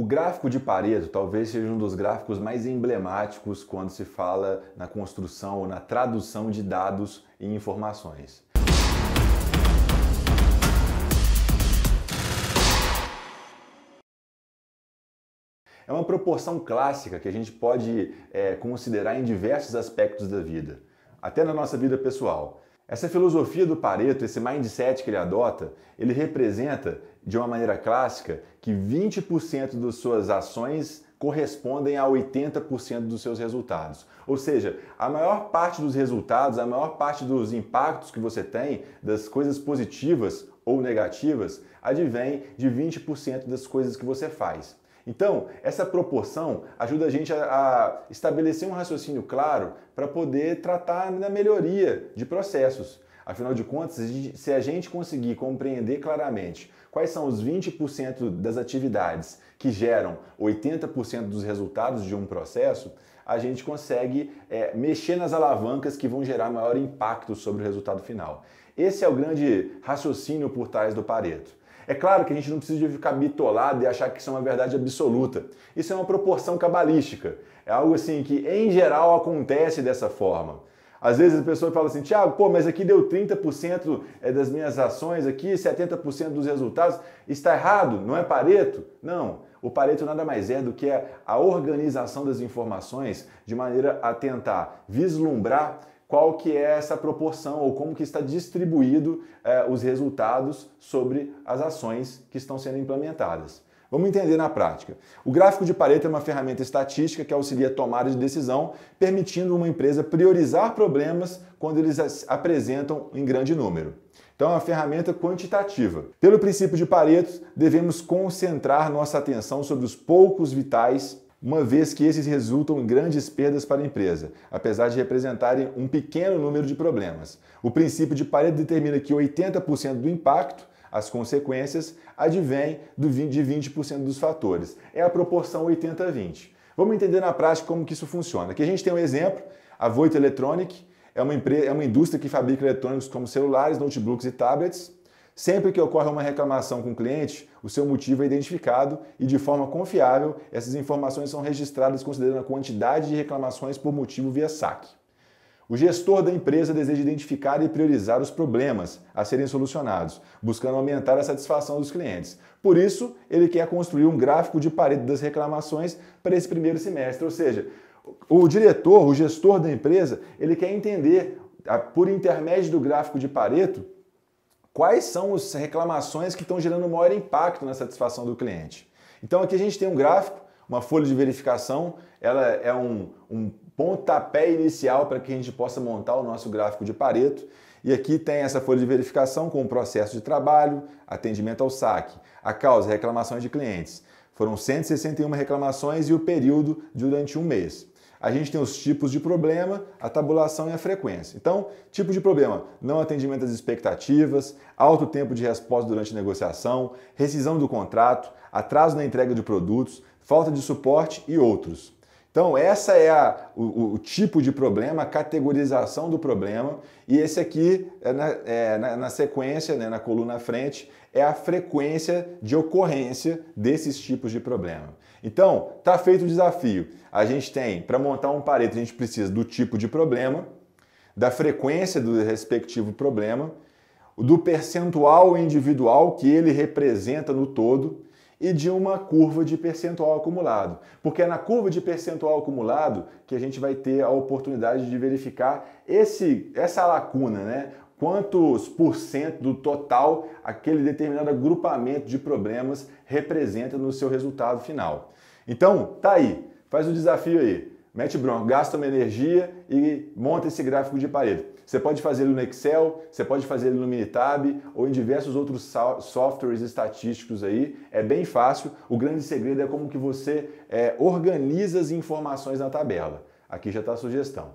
O gráfico de Pareto talvez seja um dos gráficos mais emblemáticos quando se fala na construção ou na tradução de dados e informações. É uma proporção clássica que a gente pode é, considerar em diversos aspectos da vida, até na nossa vida pessoal. Essa filosofia do Pareto, esse mindset que ele adota, ele representa, de uma maneira clássica, que 20% das suas ações correspondem a 80% dos seus resultados. Ou seja, a maior parte dos resultados, a maior parte dos impactos que você tem, das coisas positivas ou negativas, advém de 20% das coisas que você faz. Então, essa proporção ajuda a gente a, a estabelecer um raciocínio claro para poder tratar da melhoria de processos. Afinal de contas, se a gente conseguir compreender claramente quais são os 20% das atividades que geram 80% dos resultados de um processo, a gente consegue é, mexer nas alavancas que vão gerar maior impacto sobre o resultado final. Esse é o grande raciocínio por trás do Pareto. É claro que a gente não precisa ficar bitolado e achar que isso é uma verdade absoluta. Isso é uma proporção cabalística. É algo assim que, em geral, acontece dessa forma. Às vezes a pessoa fala assim, Tiago, pô, mas aqui deu 30% é, das minhas ações aqui, 70% dos resultados. Está errado, não é Pareto? Não. O Pareto nada mais é do que a organização das informações de maneira a tentar vislumbrar qual que é essa proporção ou como que está distribuído é, os resultados sobre as ações que estão sendo implementadas. Vamos entender na prática. O gráfico de Pareto é uma ferramenta estatística que auxilia a tomada de decisão, permitindo uma empresa priorizar problemas quando eles apresentam em grande número. Então, é uma ferramenta quantitativa. Pelo princípio de Pareto, devemos concentrar nossa atenção sobre os poucos vitais uma vez que esses resultam em grandes perdas para a empresa, apesar de representarem um pequeno número de problemas. O princípio de Pareto determina que 80% do impacto, as consequências, advém do 20, de 20% dos fatores. É a proporção 80-20. Vamos entender na prática como que isso funciona. Aqui a gente tem um exemplo, a Voit Electronic é uma, empresa, é uma indústria que fabrica eletrônicos como celulares, notebooks e tablets. Sempre que ocorre uma reclamação com o cliente, o seu motivo é identificado e, de forma confiável, essas informações são registradas considerando a quantidade de reclamações por motivo via saque. O gestor da empresa deseja identificar e priorizar os problemas a serem solucionados, buscando aumentar a satisfação dos clientes. Por isso, ele quer construir um gráfico de parede das reclamações para esse primeiro semestre, ou seja, o diretor, o gestor da empresa, ele quer entender, por intermédio do gráfico de Pareto, quais são as reclamações que estão gerando maior impacto na satisfação do cliente. Então aqui a gente tem um gráfico, uma folha de verificação, ela é um, um pontapé inicial para que a gente possa montar o nosso gráfico de Pareto. E aqui tem essa folha de verificação com o processo de trabalho, atendimento ao saque, a causa, reclamações de clientes. Foram 161 reclamações e o período durante um mês. A gente tem os tipos de problema, a tabulação e a frequência. Então, tipo de problema: não atendimento às expectativas, alto tempo de resposta durante a negociação, rescisão do contrato, atraso na entrega de produtos, falta de suporte e outros. Então, essa é a, o, o, tipo de problema, a categorização do problema, e esse aqui, é na, né, é, na, na, sequência, né, na coluna à frente, é a frequência de ocorrência desses tipos de problema. Então, está feito o desafio. A gente tem, para montar um pareto, a gente precisa do tipo de problema, da frequência do respectivo problema, do percentual individual que ele representa no todo, e de uma curva de percentual acumulado. Porque é na curva de percentual acumulado que a gente vai ter a oportunidade de verificar esse, essa lacuna, né? Quantos por cento do total aquele determinado agrupamento de problemas representa no seu resultado final. Então, tá aí, faz o desafio aí mete bronca, gasta uma energia e monta esse gráfico de parede. Você pode fazer ele no Excel, você pode fazer ele no Minitab ou em diversos outros softwares estatísticos aí. É bem fácil. O grande segredo é como que você é, organiza as informações na tabela. Aqui já está a sugestão.